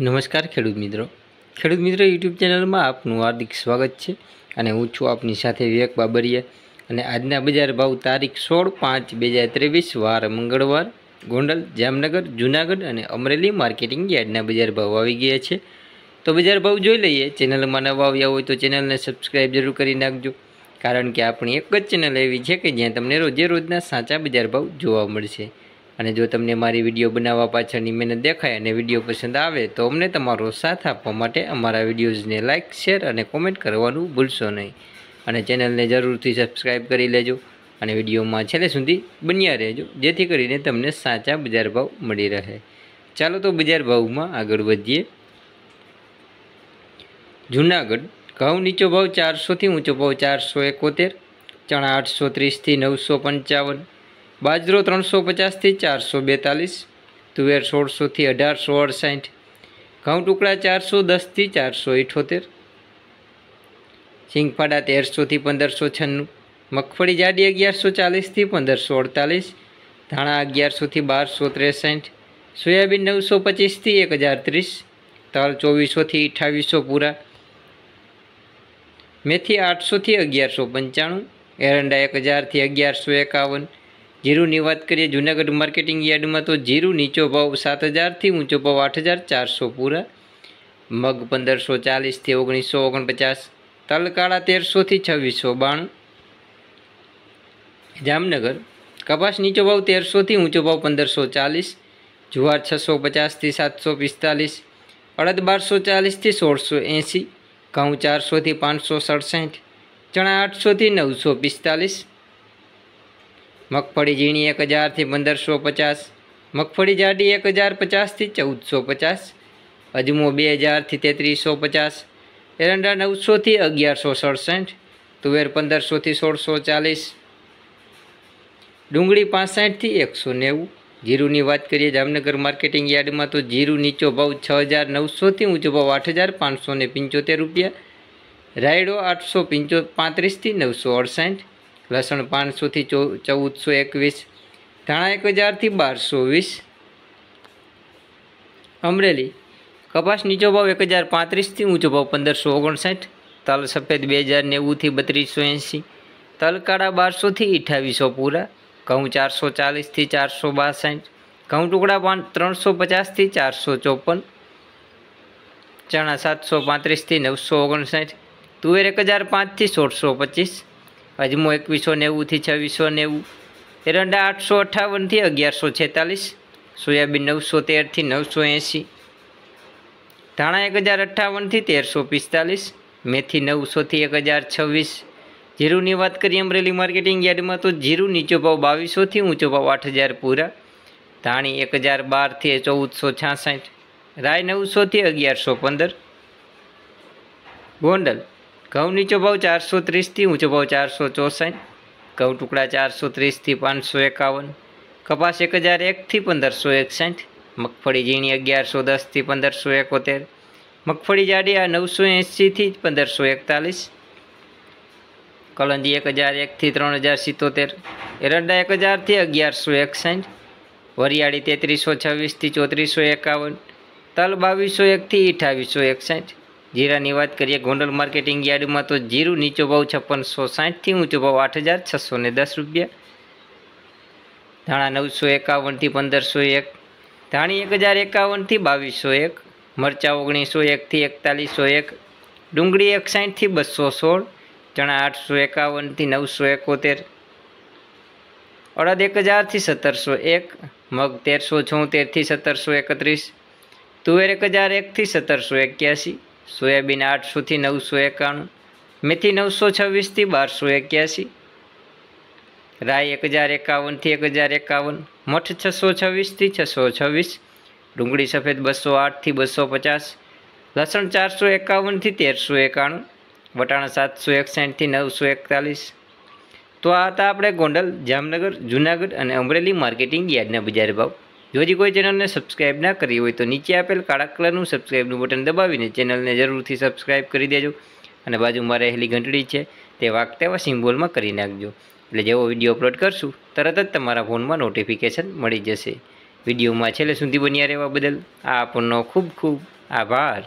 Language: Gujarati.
નમસ્કાર ખેડૂત મિત્રો ખેડૂત મિત્રો યુટ્યુબ ચેનલમાં આપનું હાર્દિક સ્વાગત છે અને હું છું આપની સાથે વિવેક બાબરિયા અને આજના બજાર ભાવ તારીખ સોળ પાંચ બે હજાર ત્રેવીસ વાર મંગળવાર ગોંડલ જામનગર જૂનાગઢ અને અમરેલી માર્કેટિંગ યાર્ડના બજાર ભાવ આવી ગયા છે તો બજાર ભાવ જોઈ લઈએ ચેનલમાં નવા આવ્યા હોય તો ચેનલને સબસ્ક્રાઈબ જરૂર કરી નાખજો કારણ કે આપણી એક જ ચેનલ એવી છે કે જ્યાં તમને રોજે રોજના સાચા બજાર ભાવ જોવા મળશે અને જો તમને મારી વિડીયો બનાવવા પાછળની મહેનત દેખાય અને વિડીયો પસંદ આવે તો અમને તમારો સાથ આપવા માટે અમારા વિડીયોઝને લાઇક શેર અને કોમેન્ટ કરવાનું ભૂલશો નહીં અને ચેનલને જરૂરથી સબસ્ક્રાઈબ કરી લેજો અને વિડીયોમાં છેલ્લે સુધી બન્યા રહેજો જેથી કરીને તમને સાચા બજાર ભાવ મળી રહે ચાલો તો બજાર ભાવમાં આગળ વધીએ જૂનાગઢ ઘઉં નીચો ભાવ ચારસોથી ઊંચો ભાવ ચારસો એકોતેર ચણા આઠસો ત્રીસથી નવસો પંચાવન બાજરો ત્રણસો પચાસથી ચારસો બેતાલીસ તુવેર સોળસોથી અઢારસો અડસાઠ ઘઉં ટુકડા ચારસો દસથી ચારસો ઇઠોતેર સિંગફાડા તેરસોથી પંદરસો છન્નું મગફળી જાડી અગિયારસો ચાલીસથી પંદરસો અડતાલીસ ધાણા અગિયારસોથી બારસો ત્રેસઠ સોયાબીન નવસો પચીસથી એક હજાર ત્રીસ તલ ચોવીસોથી અઠાવીસો પૂરા મેથી આઠસોથી અગિયારસો પંચાણું એરંડા એક હજારથી અગિયારસો એકાવન જીરુની વાત કરીએ જૂનાગઢ માર્કેટિંગ યાર્ડમાં તો જીરુ નીચો ભાવ સાત હજારથી ઊંચો ભાવ આઠ હજાર ચારસો પૂરા મગ પંદરસો ચાલીસથી ઓગણીસો ઓગણપચાસ તલકાળા તેરસોથી છવ્વીસો બાણું જામનગર કપાસ નીચો ભાવ તેરસોથી ઊંચો ભાવ પંદરસો ચાલીસ જુવાર છસો પચાસથી સાતસો પિસ્તાલીસ અડદ બારસો ચાલીસથી સોળસો એંસી ઘઉં ચારસોથી પાંચસો સડસઠ ચણા આઠસોથી નવસો પિસ્તાલીસ મગફળી ઝીણી એક હજારથી પંદરસો પચાસ મગફળી જાડી એક હજાર પચાસથી ચૌદસો પચાસ અજમો બે હજારથી તેત્રીસો પચાસ એરંડા નવસોથી અગિયારસો સડસઠ તુવેર પંદરસોથી સોળસો ચાલીસ ડુંગળી પાસઠથી એકસો નેવું જીરુની વાત કરીએ જામનગર માર્કેટિંગ યાર્ડમાં તો જીરું નીચો ભાવ છ હજાર નવસોથી ઊંચો ભાવ આઠ હજાર પાંચસો પંચોતેર રૂપિયા રાયડો આઠસો પંચો પાંત્રીસથી નવસો અડસઠ લસણ પાંચસોથી ચો ચૌદસો એકવીસ ધાણા એક હજારથી બારસો વીસ અમરેલી કપાસ નીચો ભાવ એક હજાર પાંત્રીસથી ઊંચો ભાવ પંદરસો ઓગણસાઠ તલ સફેદ બે હજાર નેવુંથી બત્રીસો એંસી તલ કાળા બારસોથી અઠાવીસો પૂરા ઘઉં ચારસો ચાલીસથી ચારસો બાસઠ ઘઉં ટુકડા ત્રણસો પચાસથી ચારસો ચોપન ચણા સાતસો પાંત્રીસથી નવસો ઓગણસાઠ તુવેર એક હજાર પાંચથી સોળસો પચીસ અજમો એકવીસો નેવુંથી છવ્વીસો નેવું એરંડા આઠસો અઠાવનથી અગિયારસો છેતાલીસ સોયાબીન નવસો તેરથી નવસો એંસી ધાણા એક હજાર અઠ્ઠાવનથી તેરસો પિસ્તાલીસ મેથી નવસોથી એક હજાર છવ્વીસ જીરુની વાત કરીએ અમરેલી માર્કેટિંગ યાર્ડમાં તો જીરુ નીચો ભાવ બાવીસોથી ઊંચો ભાવ આઠ હજાર પૂરા ધાણી એક હજાર બારથી ચૌદસો છાસઠ રાય નવસોથી અગિયારસો પંદર ગોંડલ ઘઉં નીચો ભાવ ચારસો ત્રીસથી ઊંચો ભાવ ચારસો ચોસઠ ઘઉં ટુકડા ચારસો ત્રીસથી પાંચસો એકાવન કપાસ એક હજાર એકથી પંદરસો એકસઠ મગફળી ઝીણી અગિયારસો દસથી પંદરસો એકોતેર મગફળી જાડી આ નવસો એંશીથી પંદરસો એકતાલીસ કલંજી એક હજાર એકથી ત્રણ હજાર સિત્તોતેર એરંડા એક હજારથી અગિયારસો એકસઠ વરિયાળી તેત્રીસો છવ્વીસથી ચોત્રીસો એકાવન તલ બાવીસો એકથી અઠાવીસો એકસઠ જીરાની વાત કરીએ ગોંડલ માર્કેટિંગ યાર્ડમાં તો જીરું નીચો ભાવ છપ્પનસો સાઠથી ઊંચો ભાવ આઠ હજાર છસો ને દસ રૂપિયા ધાણા નવસો એકાવનથી પંદરસો એક ધાણી એક હજાર એકાવનથી બાવીસો એક મરચાં ઓગણીસો એકથી એકતાલીસો એક ડુંગળી એક સાઠથી બસો સોળ ચણા આઠસો એકાવનથી નવસો એકોતેર અડદ એક હજારથી સત્તરસો એક મગ તેરસો છોતેરથી સત્તરસો એકત્રીસ તુવેર એક હજાર એકથી સત્તરસો એક્યાસી સોયાબીન આઠસોથી નવસો એકાણું મેથી નવસો છવ્વીસથી બારસો એક્યાસી રાય એક હજાર એકાવનથી એક હજાર એકાવન મઠ છસો છવ્વીસથી છસો છવ્વીસ ડુંગળી સફેદ બસો આઠથી બસો પચાસ લસણ ચારસો એકાવનથી તેરસો એકાણું વટાણા સાતસો એકસાઠથી નવસો એકતાલીસ તો આ હતા આપણે ગોંડલ જામનગર જૂનાગઢ અને અમરેલી માર્કેટિંગ યાર્ડના બજાર ભાવ જો હજી કોઈ ચેનલને સબસ્ક્રાઈબ ના કરી હોય તો નીચે આપેલ કાળા કલરનું સબસ્ક્રાઇબનું બટન દબાવીને ચેનલને જરૂરથી સબસ્ક્રાઇબ કરી દેજો અને બાજુમાં રહેલી ઘંટડી છે તે વાગતેવા સિમ્બોલમાં કરી નાખજો એટલે જેવો વિડીયો અપલોડ કરશું તરત જ તમારા ફોનમાં નોટિફિકેશન મળી જશે વિડીયોમાં છેલ્લે સુધી બન્યા રહેવા બદલ આપનો ખૂબ ખૂબ આભાર